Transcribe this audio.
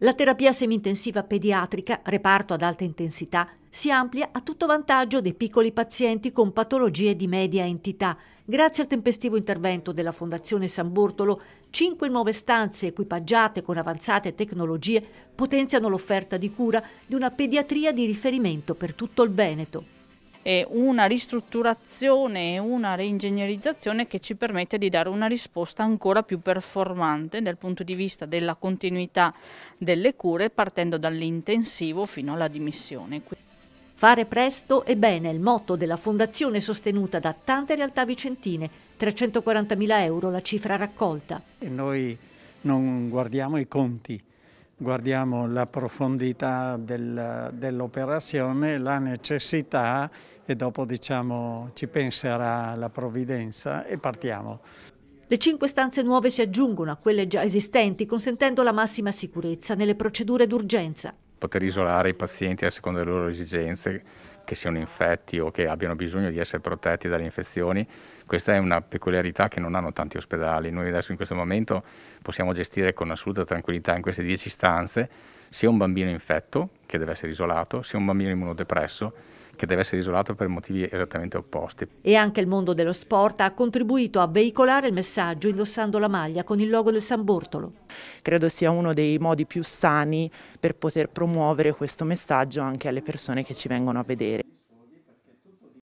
La terapia semi-intensiva pediatrica, reparto ad alta intensità, si amplia a tutto vantaggio dei piccoli pazienti con patologie di media entità. Grazie al tempestivo intervento della Fondazione San Bortolo, cinque nuove stanze equipaggiate con avanzate tecnologie potenziano l'offerta di cura di una pediatria di riferimento per tutto il Veneto una ristrutturazione e una reingegnerizzazione che ci permette di dare una risposta ancora più performante dal punto di vista della continuità delle cure partendo dall'intensivo fino alla dimissione. Fare presto e bene è il motto della fondazione sostenuta da tante realtà vicentine, 340.000 euro la cifra raccolta. E noi non guardiamo i conti, guardiamo la profondità del, dell'operazione, la necessità e dopo diciamo ci penserà la provvidenza e partiamo. Le cinque stanze nuove si aggiungono a quelle già esistenti, consentendo la massima sicurezza nelle procedure d'urgenza poter isolare i pazienti a seconda delle loro esigenze, che siano infetti o che abbiano bisogno di essere protetti dalle infezioni. Questa è una peculiarità che non hanno tanti ospedali. Noi adesso in questo momento possiamo gestire con assoluta tranquillità in queste 10 stanze sia un bambino infetto che deve essere isolato, sia un bambino immunodepresso, che deve essere isolato per motivi esattamente opposti. E anche il mondo dello sport ha contribuito a veicolare il messaggio indossando la maglia con il logo del San Bortolo. Credo sia uno dei modi più sani per poter promuovere questo messaggio anche alle persone che ci vengono a vedere.